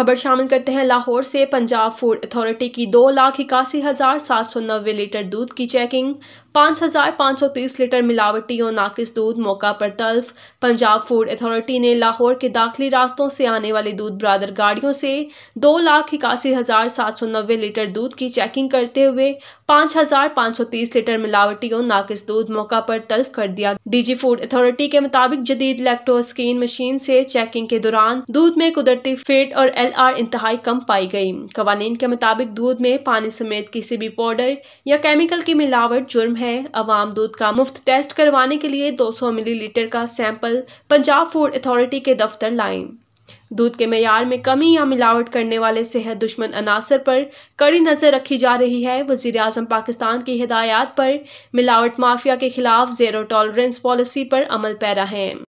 खबर शामिल करते हैं लाहौर से पंजाब फूड अथॉरिटी की दो लाख इक्यासी हज़ार सात सौ नब्बे लीटर दूध की चेकिंग पाँच हज़ार पाँच सौ तीस लीटर मिलावटी और नाकिस दूध मौका पर तल्फ पंजाब फूड अथॉरिटी ने लाहौर के दाखिली रास्तों से आने वाली दूध बरादर गाड़ियों से दो लाख इक्यासी हज़ार सात सौ नब्बे लीटर दूध की चेकिंग करते हुए पाँच हज़ार पाँच सौ तीस लीटर मिलावटी और नाकिस दूध मौका पर तल्फ कर दिया डीजी फूड अथॉरिटी के मुताबिक जदीद लैक्टोस्कीन मशीन से चेकिंग के दौरान दूध में कुदरती फेट और एल एल आर इंतहाई कम पाई गई कवानीन के मुताबिक दूध में पानी समेत किसी भी पाउडर या केमिकल की मिलावट जुर्म है अवाम दूध का मुफ्त टेस्ट करवाने के लिए 200 मिलीलीटर का सैंपल पंजाब फूड अथॉरिटी के दफ्तर लाएं दूध के मैार में कमी या मिलावट करने वाले सेहत दुश्मन अनासर पर कड़ी नज़र रखी जा रही है वजीर अजम पाकिस्तान की हिदायत पर मिलावट माफिया के खिलाफ ज़ेरो टॉलरेंस पॉलिसी पर अमल पैरा है